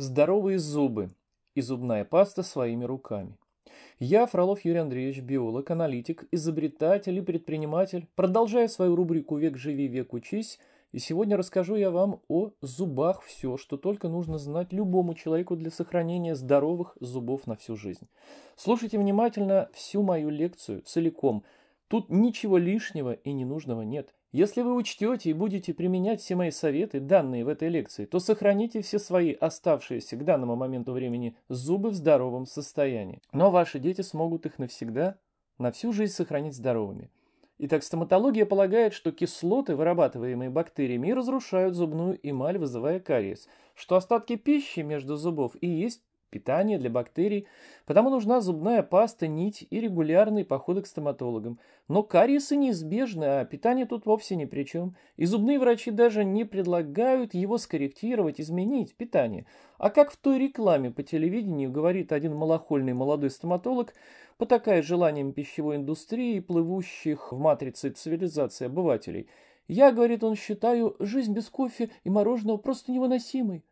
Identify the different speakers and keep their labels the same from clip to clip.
Speaker 1: здоровые зубы и зубная паста своими руками. Я, Фролов Юрий Андреевич, биолог, аналитик, изобретатель и предприниматель, продолжаю свою рубрику «Век живи, век учись», и сегодня расскажу я вам о зубах все, что только нужно знать любому человеку для сохранения здоровых зубов на всю жизнь. Слушайте внимательно всю мою лекцию целиком. Тут ничего лишнего и ненужного нет. Если вы учтете и будете применять все мои советы, данные в этой лекции, то сохраните все свои оставшиеся к данному моменту времени зубы в здоровом состоянии. Но ваши дети смогут их навсегда, на всю жизнь сохранить здоровыми. Итак, стоматология полагает, что кислоты, вырабатываемые бактериями, разрушают зубную эмаль, вызывая кариес, что остатки пищи между зубов и есть питание для бактерий, потому нужна зубная паста, нить и регулярные походы к стоматологам. Но кариесы неизбежны, а питание тут вовсе ни при чем. И зубные врачи даже не предлагают его скорректировать, изменить питание. А как в той рекламе по телевидению говорит один малохольный молодой стоматолог, потакая желанием пищевой индустрии и плывущих в матрице цивилизации обывателей. Я, говорит он, считаю жизнь без кофе и мороженого просто невыносимой.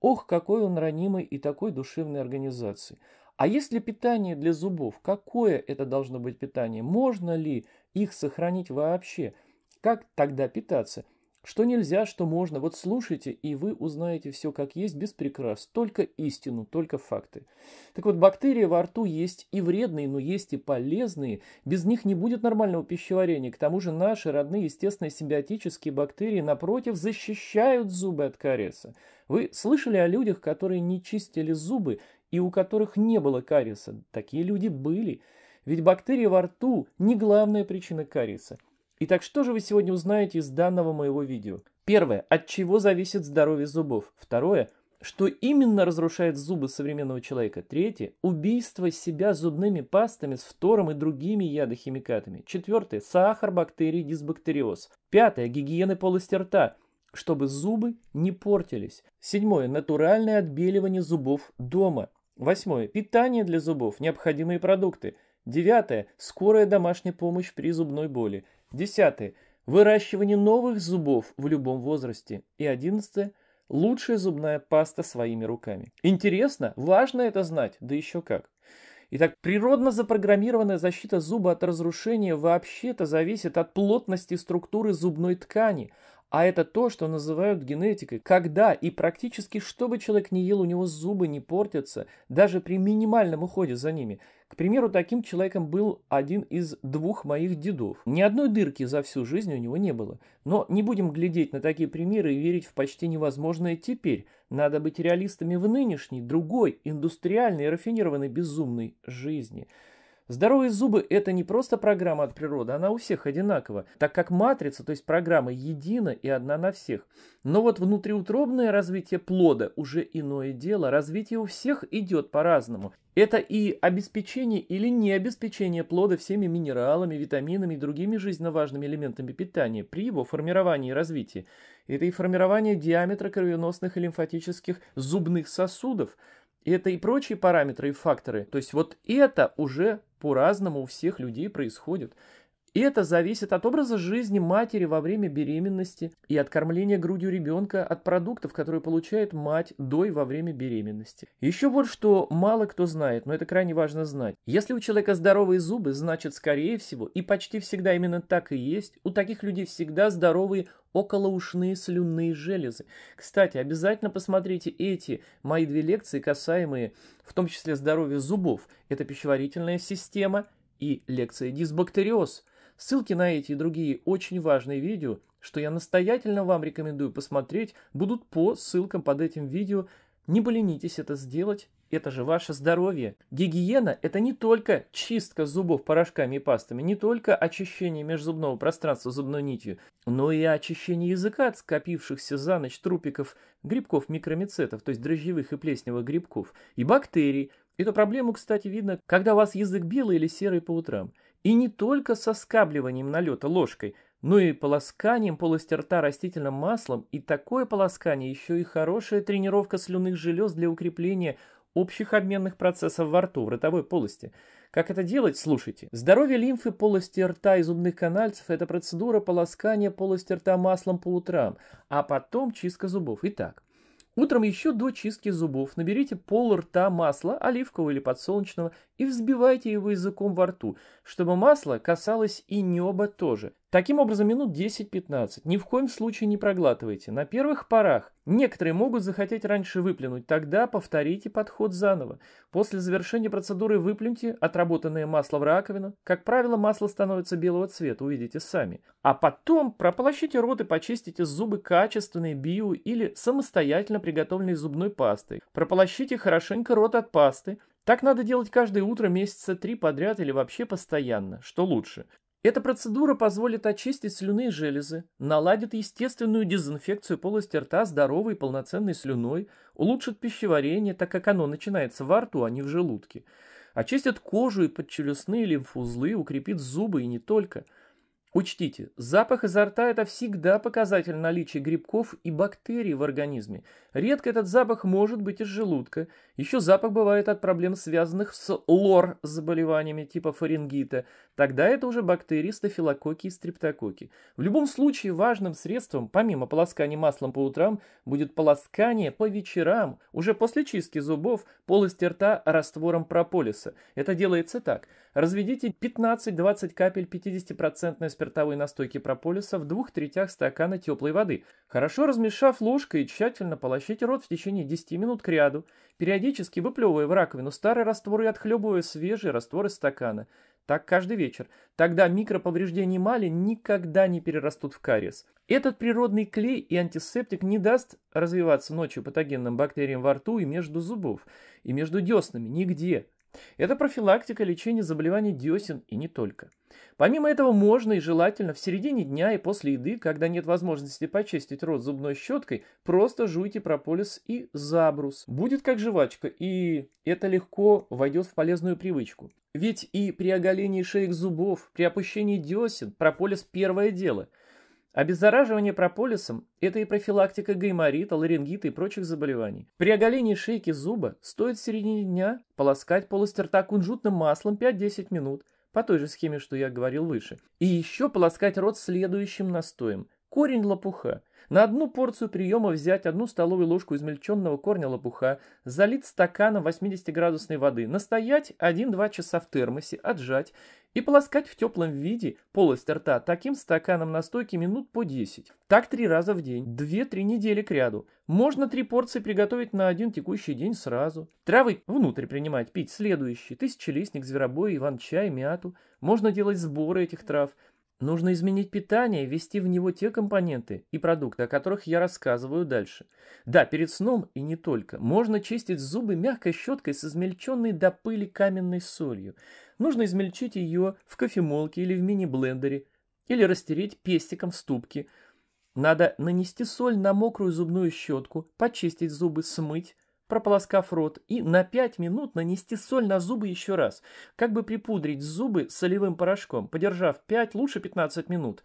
Speaker 1: Ох, какой он ранимый и такой душевной организации. А если питание для зубов, какое это должно быть питание? Можно ли их сохранить вообще? Как тогда питаться? Что нельзя, что можно. Вот слушайте, и вы узнаете все как есть, без прикрас. Только истину, только факты. Так вот, бактерии во рту есть и вредные, но есть и полезные. Без них не будет нормального пищеварения. К тому же наши родные естественные симбиотические бактерии, напротив, защищают зубы от кариеса. Вы слышали о людях, которые не чистили зубы и у которых не было кариеса? Такие люди были. Ведь бактерии во рту не главная причина кариеса. Итак, что же вы сегодня узнаете из данного моего видео? Первое. От чего зависит здоровье зубов? Второе. Что именно разрушает зубы современного человека? Третье. Убийство себя зубными пастами с фтором и другими ядохимикатами. Четвертое. Сахар, бактерии, дисбактериоз. Пятое. Гигиены полости рта чтобы зубы не портились. Седьмое. Натуральное отбеливание зубов дома. Восьмое. Питание для зубов, необходимые продукты. Девятое. Скорая домашняя помощь при зубной боли. Десятое. Выращивание новых зубов в любом возрасте. И одиннадцатое. Лучшая зубная паста своими руками. Интересно, важно это знать, да еще как. Итак, природно запрограммированная защита зуба от разрушения вообще-то зависит от плотности структуры зубной ткани, а это то, что называют генетикой. Когда и практически что бы человек ни ел, у него зубы не портятся, даже при минимальном уходе за ними. К примеру, таким человеком был один из двух моих дедов. Ни одной дырки за всю жизнь у него не было. Но не будем глядеть на такие примеры и верить в почти невозможное теперь. Надо быть реалистами в нынешней, другой, индустриальной, рафинированной, безумной жизни. Здоровые зубы – это не просто программа от природы, она у всех одинакова, так как матрица, то есть программа, едина и одна на всех. Но вот внутриутробное развитие плода уже иное дело, развитие у всех идет по-разному. Это и обеспечение или не обеспечение плода всеми минералами, витаминами и другими жизненно важными элементами питания при его формировании и развитии. Это и формирование диаметра кровеносных и лимфатических зубных сосудов, это и прочие параметры и факторы. То есть вот это уже по-разному у всех людей происходит. И это зависит от образа жизни матери во время беременности и от кормления грудью ребенка, от продуктов, которые получает мать до и во время беременности. Еще вот что мало кто знает, но это крайне важно знать. Если у человека здоровые зубы, значит, скорее всего, и почти всегда именно так и есть, у таких людей всегда здоровые околоушные слюнные железы. Кстати, обязательно посмотрите эти мои две лекции, касаемые в том числе здоровья зубов. Это пищеварительная система и лекция «Дисбактериоз», Ссылки на эти и другие очень важные видео, что я настоятельно вам рекомендую посмотреть, будут по ссылкам под этим видео. Не поленитесь это сделать, это же ваше здоровье. Гигиена – это не только чистка зубов порошками и пастами, не только очищение межзубного пространства зубной нитью, но и очищение языка от скопившихся за ночь трупиков грибков микромицетов, то есть дрожжевых и плесневых грибков, и бактерий. Эту проблему, кстати, видно, когда у вас язык белый или серый по утрам – и не только соскабливанием налета ложкой, но и полосканием полости рта растительным маслом, и такое полоскание еще и хорошая тренировка слюных желез для укрепления общих обменных процессов во рту, в ротовой полости. Как это делать, слушайте. Здоровье лимфы полости рта и зубных канальцев – это процедура полоскания полости рта маслом по утрам, а потом чистка зубов. Итак, Утром еще до чистки зубов наберите пол рта масла, оливкового или подсолнечного, и взбивайте его языком во рту, чтобы масло касалось и неба тоже. Таким образом, минут 10-15. Ни в коем случае не проглатывайте. На первых порах некоторые могут захотеть раньше выплюнуть, тогда повторите подход заново. После завершения процедуры выплюньте отработанное масло в раковину. Как правило, масло становится белого цвета, увидите сами. А потом прополощите рот и почистите зубы качественной био или самостоятельно приготовленной зубной пастой. Прополощите хорошенько рот от пасты, так надо делать каждое утро месяца три подряд или вообще постоянно, что лучше. Эта процедура позволит очистить слюные железы, наладит естественную дезинфекцию полости рта здоровой и полноценной слюной, улучшит пищеварение, так как оно начинается во рту, а не в желудке, очистит кожу и подчелюстные лимфоузлы, укрепит зубы и не только – Учтите, запах изо рта – это всегда показатель наличия грибков и бактерий в организме. Редко этот запах может быть из желудка. Еще запах бывает от проблем, связанных с лор-заболеваниями типа фарингита. Тогда это уже бактерии, стафилококки и стрептококки. В любом случае важным средством, помимо полоскания маслом по утрам, будет полоскание по вечерам, уже после чистки зубов, полости рта раствором прополиса. Это делается так – Разведите 15-20 капель 50% спиртовой настойки прополиса в двух третях стакана теплой воды, хорошо размешав ложкой тщательно полощите рот в течение 10 минут к ряду, периодически выплевывая в раковину старый раствор и отхлебывая свежий раствор из стакана. Так каждый вечер. Тогда микроповреждения эмали никогда не перерастут в кариес. Этот природный клей и антисептик не даст развиваться ночью патогенным бактериям во рту и между зубов, и между деснами, нигде. Это профилактика лечения заболеваний десен и не только. Помимо этого можно и желательно в середине дня и после еды, когда нет возможности почистить рот зубной щеткой, просто жуйте прополис и забрус. Будет как жвачка, и это легко войдет в полезную привычку. Ведь и при оголении шеек зубов, при опущении десен прополис первое дело – Обеззараживание прополисом – это и профилактика гайморита, ларингита и прочих заболеваний. При оголении шейки зуба стоит в середине дня полоскать полость рта кунжутным маслом 5-10 минут, по той же схеме, что я говорил выше. И еще полоскать рот следующим настоем. Корень лопуха, на одну порцию приема взять одну столовую ложку измельченного корня лопуха, залить стаканом 80-градусной воды, настоять 1-2 часа в термосе, отжать и полоскать в теплом виде полость рта таким стаканом настойки минут по 10. Так три раза в день, 2-3 недели к ряду. Можно три порции приготовить на один текущий день сразу. Травы внутрь принимать, пить следующий, тысячелистник, зверобой, иван-чай, мяту. Можно делать сборы этих трав – Нужно изменить питание, ввести в него те компоненты и продукты, о которых я рассказываю дальше. Да, перед сном и не только. Можно чистить зубы мягкой щеткой с измельченной до пыли каменной солью. Нужно измельчить ее в кофемолке или в мини-блендере, или растереть пестиком в ступке. Надо нанести соль на мокрую зубную щетку, почистить зубы, смыть, прополоскав рот, и на 5 минут нанести соль на зубы еще раз, как бы припудрить зубы солевым порошком, подержав 5, лучше 15 минут,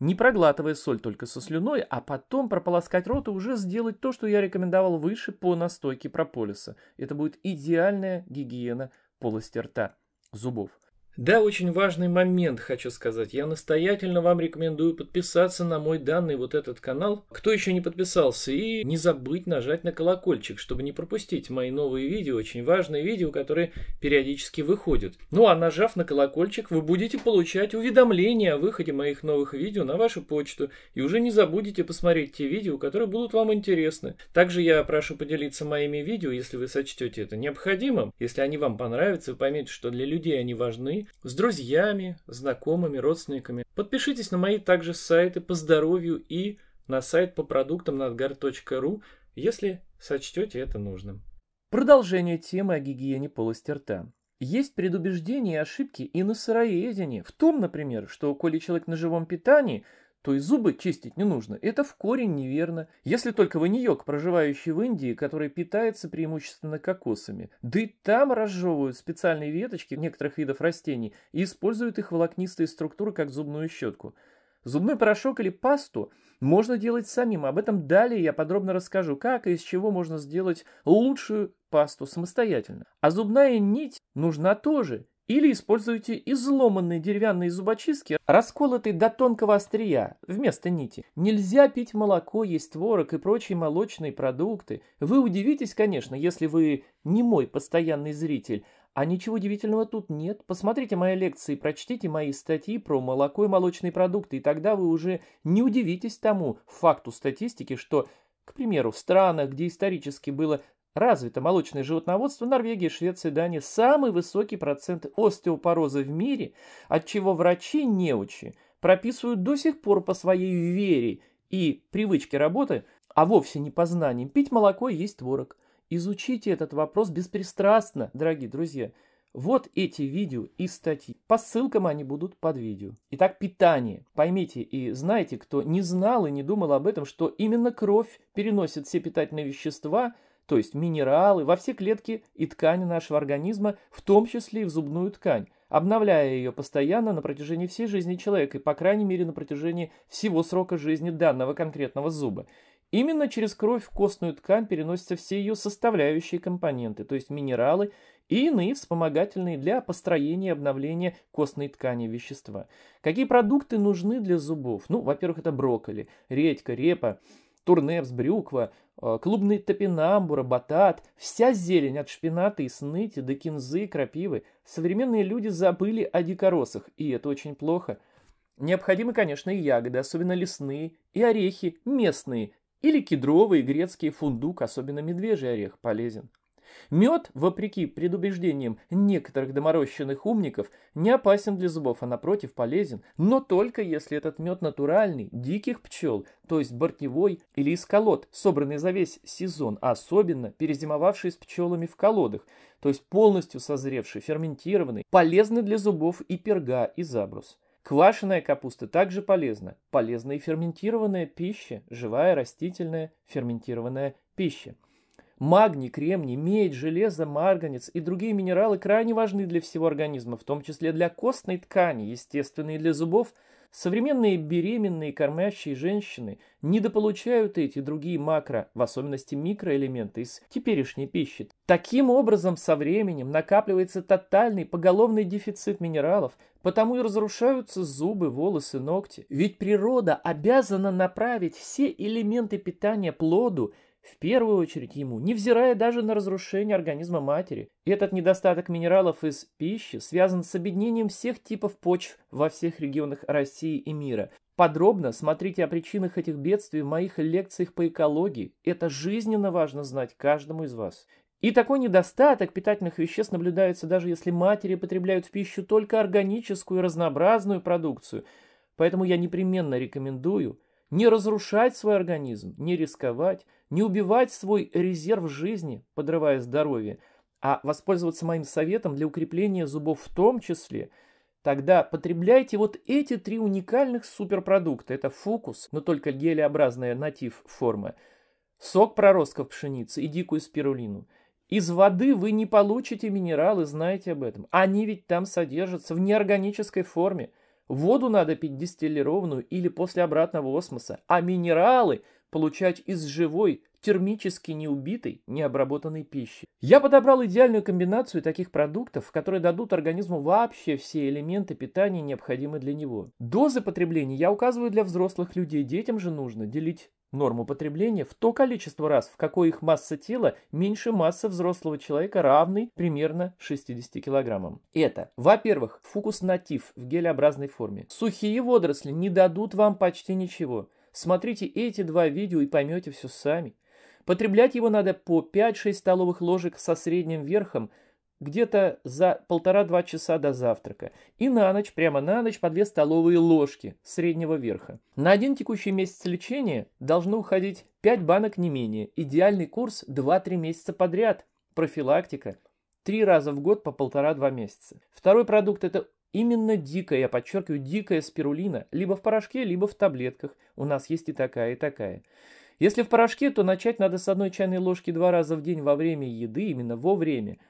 Speaker 1: не проглатывая соль только со слюной, а потом прополоскать рот и уже сделать то, что я рекомендовал выше по настойке прополиса. Это будет идеальная гигиена полости рта, зубов. Да, очень важный момент хочу сказать. Я настоятельно вам рекомендую подписаться на мой данный вот этот канал, кто еще не подписался, и не забыть нажать на колокольчик, чтобы не пропустить мои новые видео, очень важные видео, которые периодически выходят. Ну а нажав на колокольчик, вы будете получать уведомления о выходе моих новых видео на вашу почту, и уже не забудете посмотреть те видео, которые будут вам интересны. Также я прошу поделиться моими видео, если вы сочтете это необходимым, если они вам понравятся, вы поймете, что для людей они важны, с друзьями, знакомыми, родственниками. Подпишитесь на мои также сайты по здоровью и на сайт по продуктам надгар.ру, если сочтете это нужным. Продолжение темы о гигиене полости рта. Есть предубеждения и ошибки и на сыроедении. В том, например, что коли человек на живом питании – то и зубы чистить не нужно. Это в корень неверно. Если только вы не йог, проживающий в Индии, который питается преимущественно кокосами. Да и там разжевывают специальные веточки некоторых видов растений и используют их волокнистые структуры как зубную щетку. Зубной порошок или пасту можно делать самим. Об этом далее я подробно расскажу, как и из чего можно сделать лучшую пасту самостоятельно. А зубная нить нужна тоже. Или используйте изломанные деревянные зубочистки, расколотые до тонкого острия, вместо нити. Нельзя пить молоко, есть творог и прочие молочные продукты. Вы удивитесь, конечно, если вы не мой постоянный зритель, а ничего удивительного тут нет. Посмотрите мои лекции, прочтите мои статьи про молоко и молочные продукты, и тогда вы уже не удивитесь тому факту статистики, что, к примеру, в странах, где исторически было Развито молочное животноводство Норвегии, Швеции, Дании. Самый высокий процент остеопороза в мире, от чего врачи неучи прописывают до сих пор по своей вере и привычке работы, а вовсе не по знаниям, пить молоко и есть творог. Изучите этот вопрос беспристрастно, дорогие друзья. Вот эти видео и статьи. По ссылкам они будут под видео. Итак, питание. Поймите и знайте, кто не знал и не думал об этом, что именно кровь переносит все питательные вещества – то есть минералы, во все клетки и ткани нашего организма, в том числе и в зубную ткань, обновляя ее постоянно на протяжении всей жизни человека и, по крайней мере, на протяжении всего срока жизни данного конкретного зуба. Именно через кровь в костную ткань переносятся все ее составляющие компоненты, то есть минералы и иные вспомогательные для построения и обновления костной ткани вещества. Какие продукты нужны для зубов? Ну, во-первых, это брокколи, редька, репа, турнепс, брюква, Э, клубный топинамбур, батат, вся зелень от шпината и сныти до кинзы и крапивы. Современные люди забыли о дикоросах, и это очень плохо. Необходимы, конечно, и ягоды, особенно лесные, и орехи местные, или кедровые, грецкие, фундук, особенно медвежий орех, полезен. Мед, вопреки предубеждениям некоторых доморощенных умников, не опасен для зубов, а напротив полезен, но только если этот мед натуральный, диких пчел, то есть бортевой или из колод, собранный за весь сезон, а особенно перезимовавший с пчелами в колодах, то есть полностью созревший, ферментированный, полезный для зубов и перга, и забрус. Квашеная капуста также полезна. Полезна и ферментированная пища, живая растительная ферментированная пища. Магний, кремний, медь, железо, марганец и другие минералы крайне важны для всего организма, в том числе для костной ткани, естественные для зубов. Современные беременные кормящие женщины недополучают эти другие макро, в особенности микроэлементы из теперешней пищи. Таким образом, со временем накапливается тотальный поголовный дефицит минералов, потому и разрушаются зубы, волосы, ногти. Ведь природа обязана направить все элементы питания плоду – в первую очередь ему, невзирая даже на разрушение организма матери. Этот недостаток минералов из пищи связан с объединением всех типов почв во всех регионах России и мира. Подробно смотрите о причинах этих бедствий в моих лекциях по экологии. Это жизненно важно знать каждому из вас. И такой недостаток питательных веществ наблюдается даже если матери потребляют в пищу только органическую и разнообразную продукцию. Поэтому я непременно рекомендую – не разрушать свой организм, не рисковать, не убивать свой резерв жизни, подрывая здоровье, а воспользоваться моим советом для укрепления зубов в том числе, тогда потребляйте вот эти три уникальных суперпродукта. Это фукус, но только гелеобразная натив форма, сок проростков пшеницы и дикую спирулину. Из воды вы не получите минералы, знаете об этом. Они ведь там содержатся в неорганической форме – Воду надо пить дистиллированную или после обратного осмоса, а минералы получать из живой, термически неубитой, необработанной пищи. Я подобрал идеальную комбинацию таких продуктов, которые дадут организму вообще все элементы питания, необходимые для него. Дозы потребления я указываю для взрослых людей, детям же нужно делить норму потребления в то количество раз, в какое их масса тела меньше массы взрослого человека, равной примерно 60 килограммам. Это, во-первых, фукус-натив в гелеобразной форме. Сухие водоросли не дадут вам почти ничего. Смотрите эти два видео и поймете все сами. Потреблять его надо по 5-6 столовых ложек со средним верхом – где-то за полтора-два часа до завтрака и на ночь, прямо на ночь, по две столовые ложки среднего верха. На один текущий месяц лечения должно уходить 5 банок не менее, идеальный курс 2-3 месяца подряд, профилактика, три раза в год по полтора-два месяца. Второй продукт – это именно дикая, я подчеркиваю, дикая спирулина, либо в порошке, либо в таблетках. У нас есть и такая, и такая. Если в порошке, то начать надо с одной чайной ложки два раза в день во время еды, именно во время –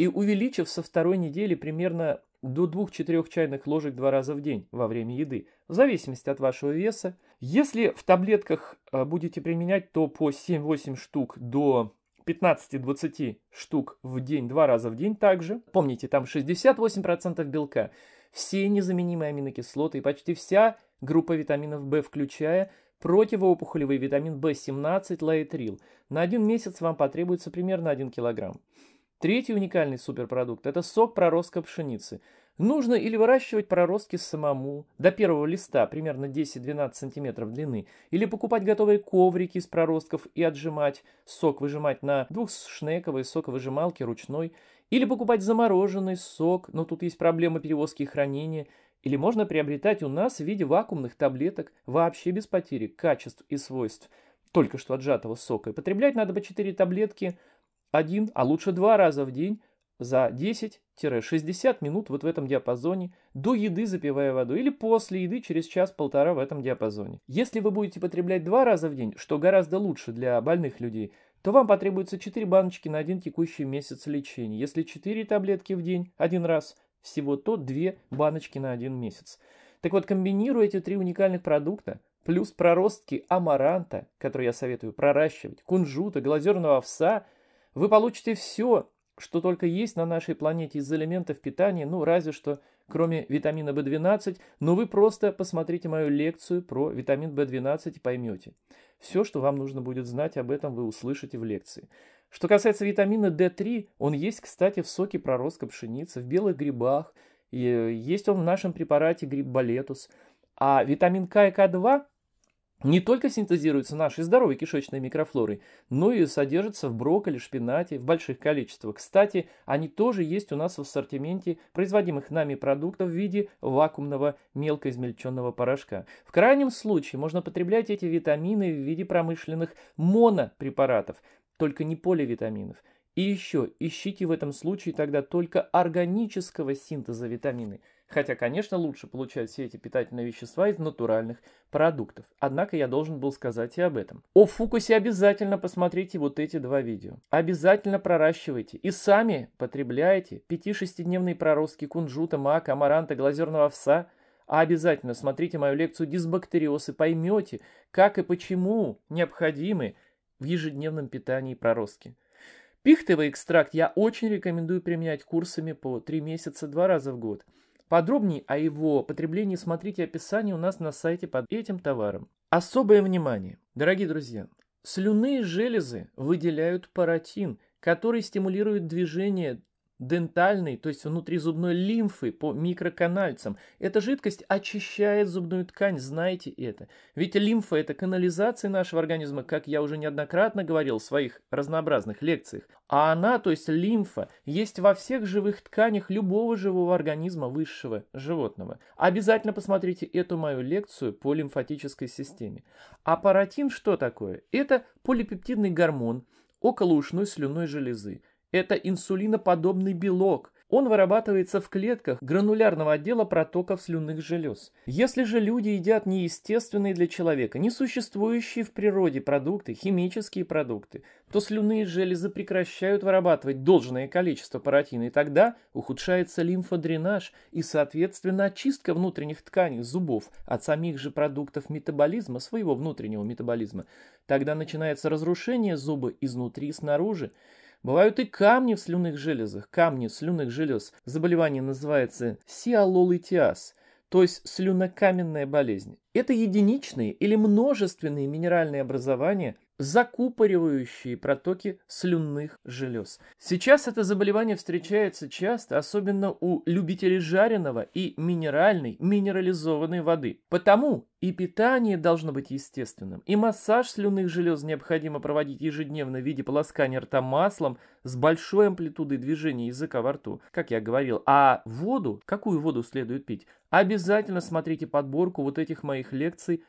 Speaker 1: и увеличив со второй недели примерно до 2-4 чайных ложек два раза в день во время еды, в зависимости от вашего веса. Если в таблетках э, будете применять, то по 7-8 штук до 15-20 штук в день, два раза в день также. Помните, там 68% белка, все незаменимые аминокислоты и почти вся группа витаминов В, включая противоопухолевый витамин В17 лаэтрил. На один месяц вам потребуется примерно 1 килограмм. Третий уникальный суперпродукт – это сок проростка пшеницы. Нужно или выращивать проростки самому, до первого листа, примерно 10-12 см длины, или покупать готовые коврики из проростков и отжимать, сок выжимать на двухшнековой соковыжималке ручной, или покупать замороженный сок, но тут есть проблема перевозки и хранения, или можно приобретать у нас в виде вакуумных таблеток вообще без потери качеств и свойств только что отжатого сока. И потреблять надо по 4 таблетки – один, а лучше два раза в день за 10-60 минут вот в этом диапазоне, до еды запивая воду или после еды через час-полтора в этом диапазоне. Если вы будете потреблять два раза в день, что гораздо лучше для больных людей, то вам потребуется 4 баночки на один текущий месяц лечения. Если 4 таблетки в день один раз всего, то 2 баночки на один месяц. Так вот, комбинируя эти три уникальных продукта, плюс проростки амаранта, которые я советую проращивать, кунжута, глазерного овса – вы получите все, что только есть на нашей планете из элементов питания, ну разве что кроме витамина В 12 но вы просто посмотрите мою лекцию про витамин В 12 и поймете. Все, что вам нужно будет знать об этом, вы услышите в лекции. Что касается витамина D3, он есть, кстати, в соке проростка пшеницы, в белых грибах, и э, есть он в нашем препарате гриб болетус. А витамин К и К2 не только синтезируются нашей здоровой кишечной микрофлорой, но и содержатся в брокколи, шпинате в больших количествах. Кстати, они тоже есть у нас в ассортименте производимых нами продуктов в виде вакуумного мелкоизмельченного порошка. В крайнем случае можно потреблять эти витамины в виде промышленных монопрепаратов, только не поливитаминов. И еще, ищите в этом случае тогда только органического синтеза витамины – Хотя, конечно, лучше получать все эти питательные вещества из натуральных продуктов. Однако я должен был сказать и об этом. О фукусе обязательно посмотрите вот эти два видео. Обязательно проращивайте и сами потребляйте 5-6-дневные проростки кунжута, мака, амаранта, глазерного овса – а обязательно смотрите мою лекцию «Дисбактериоз» и поймете, как и почему необходимы в ежедневном питании проростки. Пихтовый экстракт я очень рекомендую применять курсами по 3 месяца 2 раза в год – Подробнее о его потреблении смотрите описание у нас на сайте под этим товаром. Особое внимание, дорогие друзья. Слюнные железы выделяют паратин, который стимулирует движение дентальной, то есть внутризубной лимфы по микроканальцам. Эта жидкость очищает зубную ткань, знаете это. Ведь лимфа – это канализация нашего организма, как я уже неоднократно говорил в своих разнообразных лекциях. А она, то есть лимфа, есть во всех живых тканях любого живого организма высшего животного. Обязательно посмотрите эту мою лекцию по лимфатической системе. А паратин что такое? Это полипептидный гормон околоушной слюной железы. Это инсулиноподобный белок. Он вырабатывается в клетках гранулярного отдела протоков слюнных желез. Если же люди едят неестественные для человека, несуществующие в природе продукты, химические продукты, то слюнные железы прекращают вырабатывать должное количество паротина, и тогда ухудшается лимфодренаж и, соответственно, очистка внутренних тканей зубов от самих же продуктов метаболизма, своего внутреннего метаболизма. Тогда начинается разрушение зуба изнутри и снаружи. Бывают и камни в слюных железах. Камни в слюных желез. Заболевание называется сиалолитиаз, то есть слюнокаменная болезнь. Это единичные или множественные минеральные образования, закупоривающие протоки слюнных желез. Сейчас это заболевание встречается часто, особенно у любителей жареного и минеральной, минерализованной воды. Потому и питание должно быть естественным, и массаж слюнных желез необходимо проводить ежедневно в виде полоскания рта маслом с большой амплитудой движения языка во рту, как я говорил. А воду, какую воду следует пить? Обязательно смотрите подборку вот этих моих лекций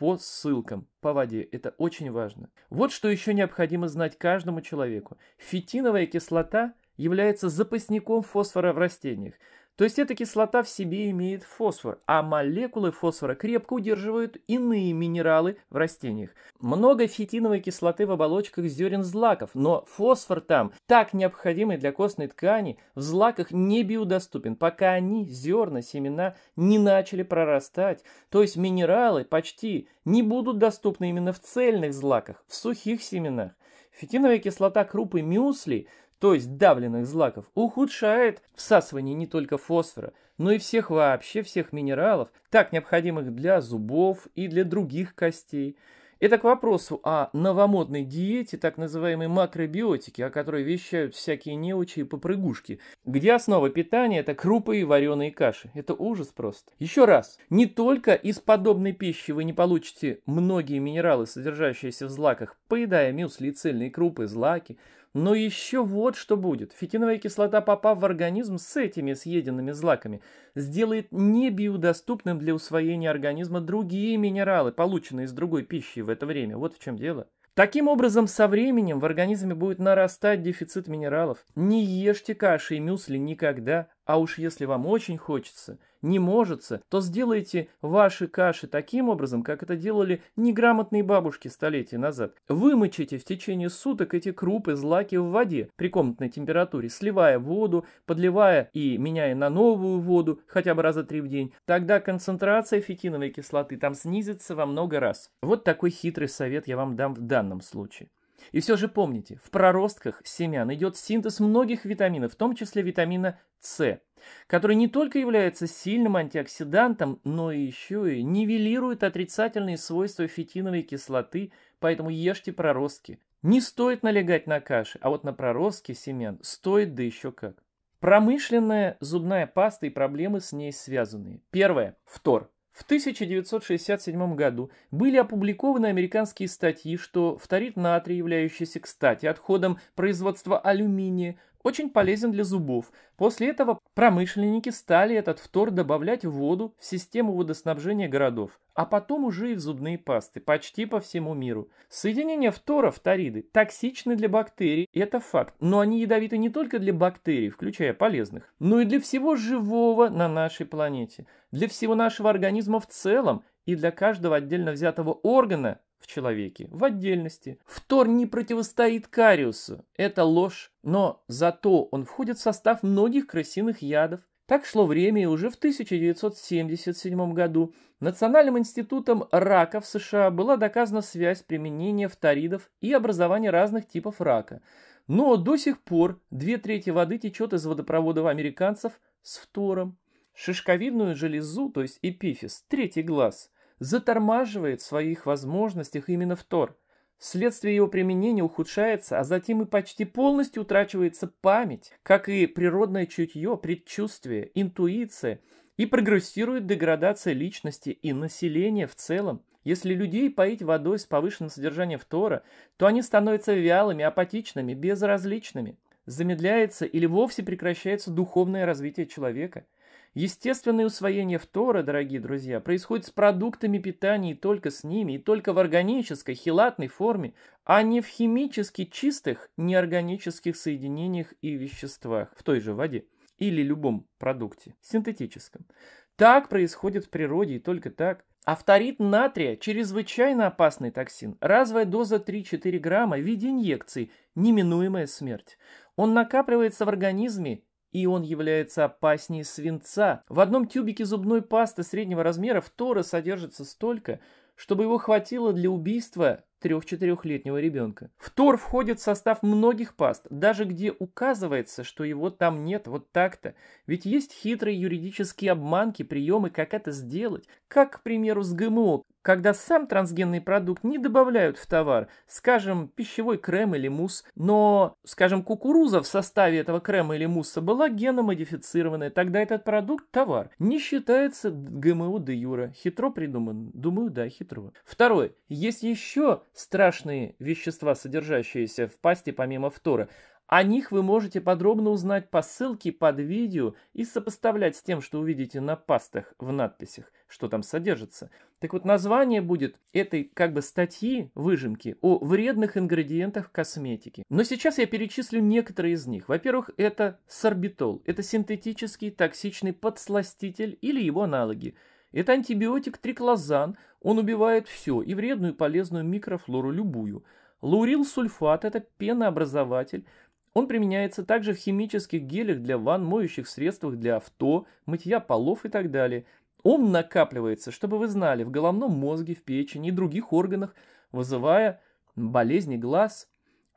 Speaker 1: по ссылкам, по воде. Это очень важно. Вот что еще необходимо знать каждому человеку. Фитиновая кислота является запасником фосфора в растениях. То есть эта кислота в себе имеет фосфор, а молекулы фосфора крепко удерживают иные минералы в растениях. Много фитиновой кислоты в оболочках зерен злаков, но фосфор там, так необходимый для костной ткани, в злаках не биодоступен, пока они, зерна, семена, не начали прорастать. То есть минералы почти не будут доступны именно в цельных злаках, в сухих семенах. Фитиновая кислота крупы мюсли то есть давленных злаков, ухудшает всасывание не только фосфора, но и всех вообще всех минералов, так необходимых для зубов и для других костей. Это к вопросу о новомодной диете, так называемой макробиотике, о которой вещают всякие неучи и попрыгушки, где основа питания – это крупы и вареные каши. Это ужас просто. Еще раз, не только из подобной пищи вы не получите многие минералы, содержащиеся в злаках, поедая мюсли и цельные крупы, злаки – но еще вот что будет. Фитиновая кислота, попав в организм с этими съеденными злаками, сделает не биодоступным для усвоения организма другие минералы, полученные из другой пищи в это время. Вот в чем дело. Таким образом, со временем в организме будет нарастать дефицит минералов. Не ешьте каши и мюсли никогда, а уж если вам очень хочется – не можете, то сделайте ваши каши таким образом, как это делали неграмотные бабушки столетия назад. Вымочите в течение суток эти крупы, злаки в воде при комнатной температуре, сливая воду, подливая и меняя на новую воду хотя бы раза три в день. Тогда концентрация фитиновой кислоты там снизится во много раз. Вот такой хитрый совет я вам дам в данном случае. И все же помните, в проростках семян идет синтез многих витаминов, в том числе витамина С который не только является сильным антиоксидантом, но еще и нивелирует отрицательные свойства фитиновой кислоты, поэтому ешьте проростки. Не стоит налегать на каши, а вот на проростки семян стоит да еще как. Промышленная зубная паста и проблемы с ней связаны. Первое. Втор. В 1967 году были опубликованы американские статьи, что фторид натрий, являющийся, кстати, отходом производства алюминия, очень полезен для зубов. После этого промышленники стали этот фтор добавлять в воду в систему водоснабжения городов, а потом уже и в зубные пасты почти по всему миру. соединение фтора, фториды, токсичны для бактерий, это факт, но они ядовиты не только для бактерий, включая полезных, но и для всего живого на нашей планете, для всего нашего организма в целом и для каждого отдельно взятого органа в человеке, в отдельности. Фтор не противостоит кариусу, это ложь, но зато он входит в состав многих крысиных ядов. Так шло время, и уже в 1977 году Национальным институтом рака в США была доказана связь применения фторидов и образования разных типов рака. Но до сих пор две трети воды течет из водопроводов американцев с фтором. Шишковидную железу, то есть эпифиз, третий глаз – затормаживает в своих возможностях именно втор, Вследствие его применения ухудшается, а затем и почти полностью утрачивается память, как и природное чутье, предчувствие, интуиция, и прогрессирует деградация личности и населения в целом. Если людей поить водой с повышенным содержанием фтора, то они становятся вялыми, апатичными, безразличными. Замедляется или вовсе прекращается духовное развитие человека – Естественное усвоение фтора, дорогие друзья, происходит с продуктами питания и только с ними, и только в органической, хилатной форме, а не в химически чистых неорганических соединениях и веществах, в той же воде или любом продукте, синтетическом. Так происходит в природе и только так. Авторит натрия – чрезвычайно опасный токсин. Разовая доза 3-4 грамма в виде инъекции – неминуемая смерть. Он накапливается в организме и он является опаснее свинца. В одном тюбике зубной пасты среднего размера фтора содержится столько, чтобы его хватило для убийства 3-4-летнего ребенка. Фтор входит в состав многих паст, даже где указывается, что его там нет, вот так-то. Ведь есть хитрые юридические обманки, приемы, как это сделать. Как, к примеру, с ГМО когда сам трансгенный продукт не добавляют в товар, скажем, пищевой крем или мусс, но, скажем, кукуруза в составе этого крема или мусса была геномодифицированная, тогда этот продукт – товар. Не считается ГМО де юра. Хитро придуман? Думаю, да, хитро. Второе. Есть еще страшные вещества, содержащиеся в пасте помимо фтора. О них вы можете подробно узнать по ссылке под видео и сопоставлять с тем, что увидите на пастах в надписях, что там содержится. Так вот, название будет этой как бы статьи, выжимки, о вредных ингредиентах косметики. Но сейчас я перечислю некоторые из них. Во-первых, это сорбитол. Это синтетический токсичный подсластитель или его аналоги. Это антибиотик триклозан. Он убивает все, и вредную, и полезную микрофлору любую. Лаурил сульфат – это пенообразователь, он применяется также в химических гелях для ванн, моющих средствах для авто, мытья полов и так далее. Он накапливается, чтобы вы знали, в головном мозге, в печени и других органах, вызывая болезни глаз.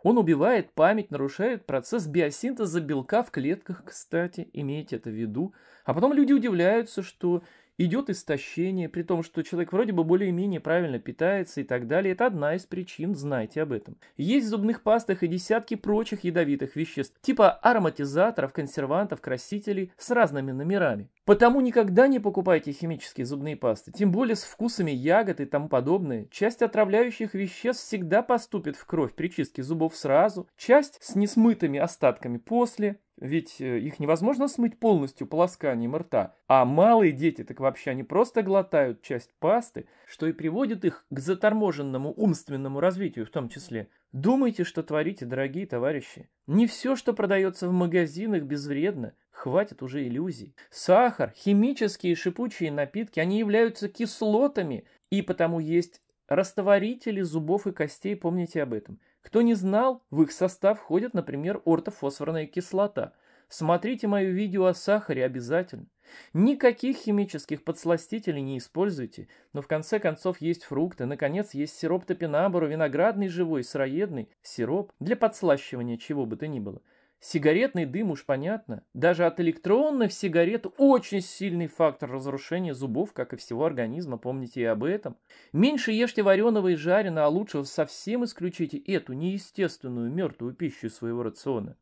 Speaker 1: Он убивает память, нарушает процесс биосинтеза белка в клетках, кстати, имейте это в виду. А потом люди удивляются, что идет истощение, при том, что человек вроде бы более-менее правильно питается и так далее. Это одна из причин, знайте об этом. Есть в зубных пастах и десятки прочих ядовитых веществ, типа ароматизаторов, консервантов, красителей с разными номерами. Потому никогда не покупайте химические зубные пасты, тем более с вкусами ягод и тому подобное. Часть отравляющих веществ всегда поступит в кровь при чистке зубов сразу, часть с несмытыми остатками после. Ведь э, их невозможно смыть полностью полосканием рта. А малые дети так вообще, они просто глотают часть пасты, что и приводит их к заторможенному умственному развитию в том числе. Думайте, что творите, дорогие товарищи. Не все, что продается в магазинах, безвредно. Хватит уже иллюзий. Сахар, химические шипучие напитки, они являются кислотами, и потому есть растворители зубов и костей, помните об этом. Кто не знал, в их состав входит, например, ортофосфорная кислота. Смотрите мое видео о сахаре обязательно. Никаких химических подсластителей не используйте, но в конце концов есть фрукты, наконец есть сироп топинамбуру, виноградный живой, сыроедный, сироп для подслащивания чего бы то ни было – Сигаретный дым уж понятно. Даже от электронных сигарет очень сильный фактор разрушения зубов, как и всего организма, помните и об этом. Меньше ешьте вареного и жареного, а лучше совсем исключите эту неестественную мертвую пищу своего рациона.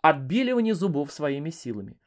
Speaker 1: Отбеливание зубов своими силами.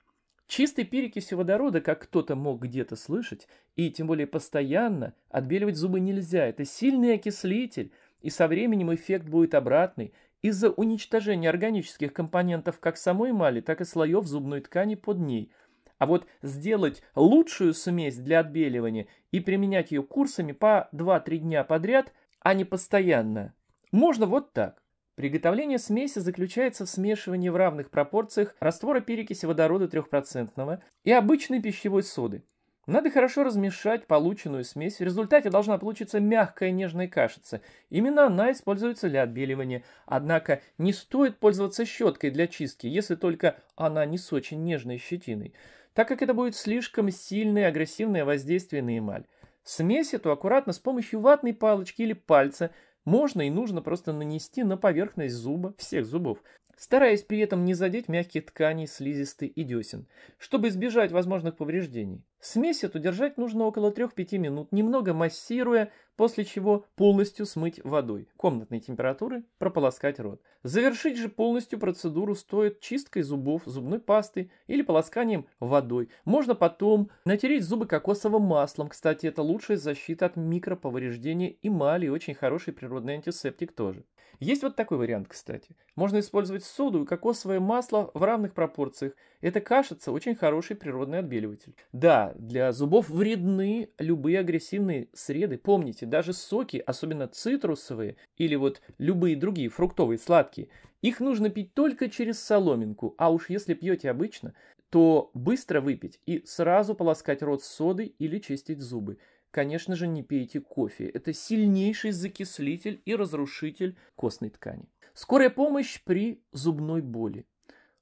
Speaker 1: Чистой перекисью водорода, как кто-то мог где-то слышать, и тем более постоянно, отбеливать зубы нельзя. Это сильный окислитель, и со временем эффект будет обратный – из-за уничтожения органических компонентов как самой эмали, так и слоев зубной ткани под ней. А вот сделать лучшую смесь для отбеливания и применять ее курсами по 2-3 дня подряд, а не постоянно, можно вот так. Приготовление смеси заключается в смешивании в равных пропорциях раствора перекиси водорода 3% и обычной пищевой соды. Надо хорошо размешать полученную смесь. В результате должна получиться мягкая нежная кашица. Именно она используется для отбеливания. Однако не стоит пользоваться щеткой для чистки, если только она не с очень нежной щетиной, так как это будет слишком сильное агрессивное воздействие на эмаль. Смесь эту аккуратно с помощью ватной палочки или пальца можно и нужно просто нанести на поверхность зуба, всех зубов, стараясь при этом не задеть мягких тканей, слизистой и десен, чтобы избежать возможных повреждений. Смесь эту держать нужно около 3-5 минут, немного массируя, после чего полностью смыть водой комнатной температуры, прополоскать рот. Завершить же полностью процедуру стоит чисткой зубов зубной пастой или полосканием водой. Можно потом натереть зубы кокосовым маслом. Кстати, это лучшая защита от микроповреждений эмали и очень хороший природный антисептик тоже. Есть вот такой вариант, кстати. Можно использовать соду и кокосовое масло в равных пропорциях это кажется очень хороший природный отбеливатель. Да, для зубов вредны любые агрессивные среды. Помните, даже соки, особенно цитрусовые или вот любые другие фруктовые, сладкие, их нужно пить только через соломинку. А уж если пьете обычно, то быстро выпить и сразу полоскать рот содой или чистить зубы. Конечно же, не пейте кофе. Это сильнейший закислитель и разрушитель костной ткани. Скорая помощь при зубной боли.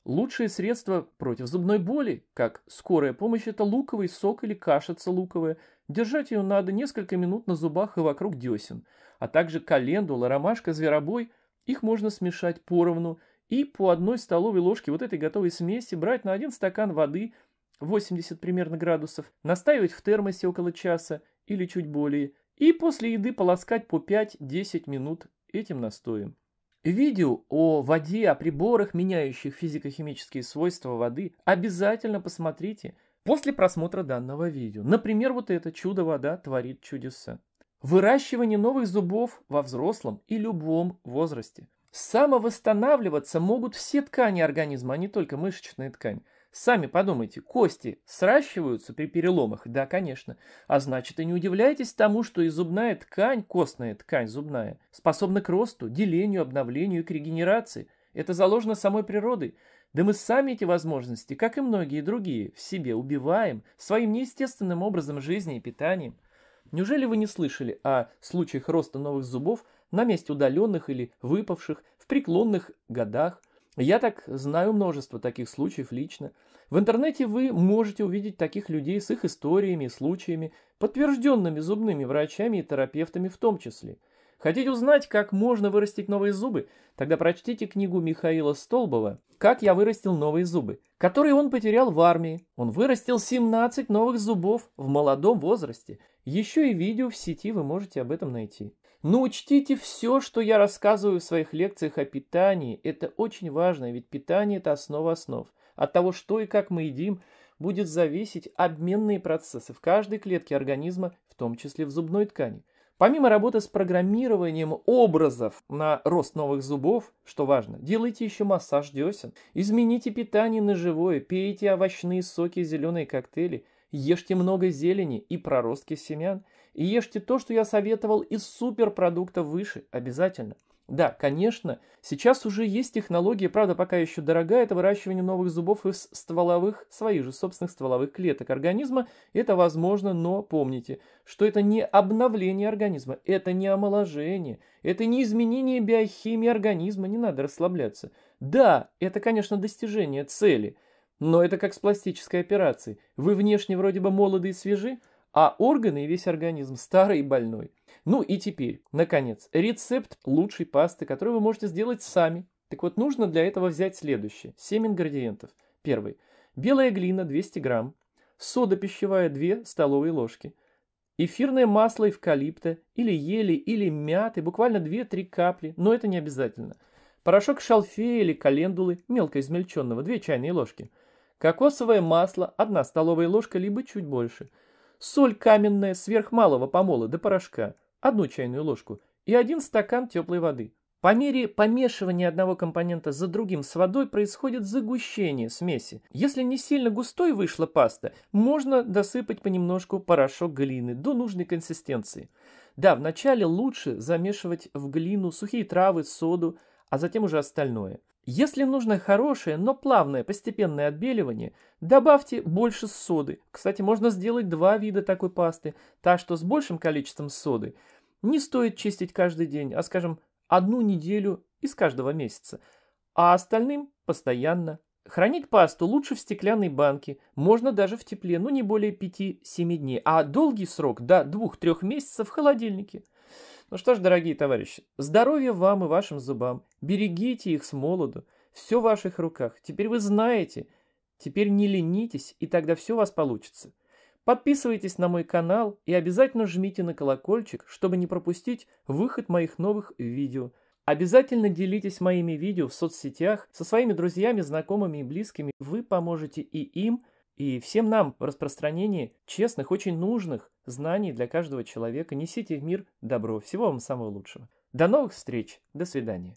Speaker 1: Лучшее средство против зубной боли, как скорая помощь, это луковый сок или кашица луковая. Держать ее надо несколько минут на зубах и вокруг десен. А также календула, ромашка, зверобой. Их можно смешать поровну и по одной столовой ложке вот этой готовой смеси брать на один стакан воды 80 примерно градусов, настаивать в термосе около часа или чуть более, и после еды полоскать по 5-10 минут этим настоем. Видео о воде, о приборах, меняющих физико-химические свойства воды, обязательно посмотрите после просмотра данного видео. Например, вот это «Чудо-вода творит чудеса». Выращивание новых зубов во взрослом и любом возрасте. Самовосстанавливаться могут все ткани организма, а не только мышечная ткань. Сами подумайте, кости сращиваются при переломах? Да, конечно. А значит, и не удивляйтесь тому, что и зубная ткань, костная ткань зубная, способна к росту, делению, обновлению и к регенерации. Это заложено самой природой. Да мы сами эти возможности, как и многие другие, в себе убиваем своим неестественным образом жизни и питанием. Неужели вы не слышали о случаях роста новых зубов на месте удаленных или выпавших в преклонных годах, я так знаю множество таких случаев лично. В интернете вы можете увидеть таких людей с их историями и случаями, подтвержденными зубными врачами и терапевтами в том числе. Хотите узнать, как можно вырастить новые зубы? Тогда прочтите книгу Михаила Столбова «Как я вырастил новые зубы», которые он потерял в армии. Он вырастил 17 новых зубов в молодом возрасте. Еще и видео в сети вы можете об этом найти. Но учтите все, что я рассказываю в своих лекциях о питании. Это очень важно, ведь питание – это основа основ. От того, что и как мы едим, будет зависеть обменные процессы в каждой клетке организма, в том числе в зубной ткани. Помимо работы с программированием образов на рост новых зубов, что важно, делайте еще массаж десен, измените питание на живое, пейте овощные соки и зеленые коктейли, ешьте много зелени и проростки семян – и ешьте то, что я советовал из суперпродукта выше, обязательно. Да, конечно, сейчас уже есть технология, правда пока еще дорогая, это выращивание новых зубов из стволовых, своих же собственных стволовых клеток организма. Это возможно, но помните, что это не обновление организма, это не омоложение, это не изменение биохимии организма, не надо расслабляться. Да, это, конечно, достижение цели, но это как с пластической операцией. Вы внешне вроде бы молоды и свежи, а органы и весь организм старый и больной. Ну и теперь, наконец, рецепт лучшей пасты, которую вы можете сделать сами. Так вот, нужно для этого взять следующее. 7 ингредиентов. Первый. Белая глина 200 грамм. Сода пищевая 2 столовые ложки. Эфирное масло эвкалипта или ели, или мяты, буквально 2-3 капли, но это не обязательно. Порошок шалфея или календулы, мелко измельченного, 2 чайные ложки. Кокосовое масло, 1 столовая ложка, либо чуть больше – соль каменная сверхмалого помола до порошка, одну чайную ложку и один стакан теплой воды. По мере помешивания одного компонента за другим с водой происходит загущение смеси. Если не сильно густой вышла паста, можно досыпать понемножку порошок глины до нужной консистенции. Да, вначале лучше замешивать в глину сухие травы, соду, а затем уже остальное. Если нужно хорошее, но плавное постепенное отбеливание, добавьте больше соды. Кстати, можно сделать два вида такой пасты. Та, что с большим количеством соды, не стоит чистить каждый день, а, скажем, одну неделю из каждого месяца. А остальным постоянно. Хранить пасту лучше в стеклянной банке, можно даже в тепле, но ну, не более 5-7 дней. А долгий срок до 2-3 месяцев в холодильнике. Ну что ж, дорогие товарищи, здоровья вам и вашим зубам. Берегите их с молоду. Все в ваших руках. Теперь вы знаете. Теперь не ленитесь, и тогда все у вас получится. Подписывайтесь на мой канал и обязательно жмите на колокольчик, чтобы не пропустить выход моих новых видео. Обязательно делитесь моими видео в соцсетях со своими друзьями, знакомыми и близкими. Вы поможете и им, и всем нам распространение честных, очень нужных знаний для каждого человека. Несите в мир добро. Всего вам самого лучшего. До новых встреч. До свидания.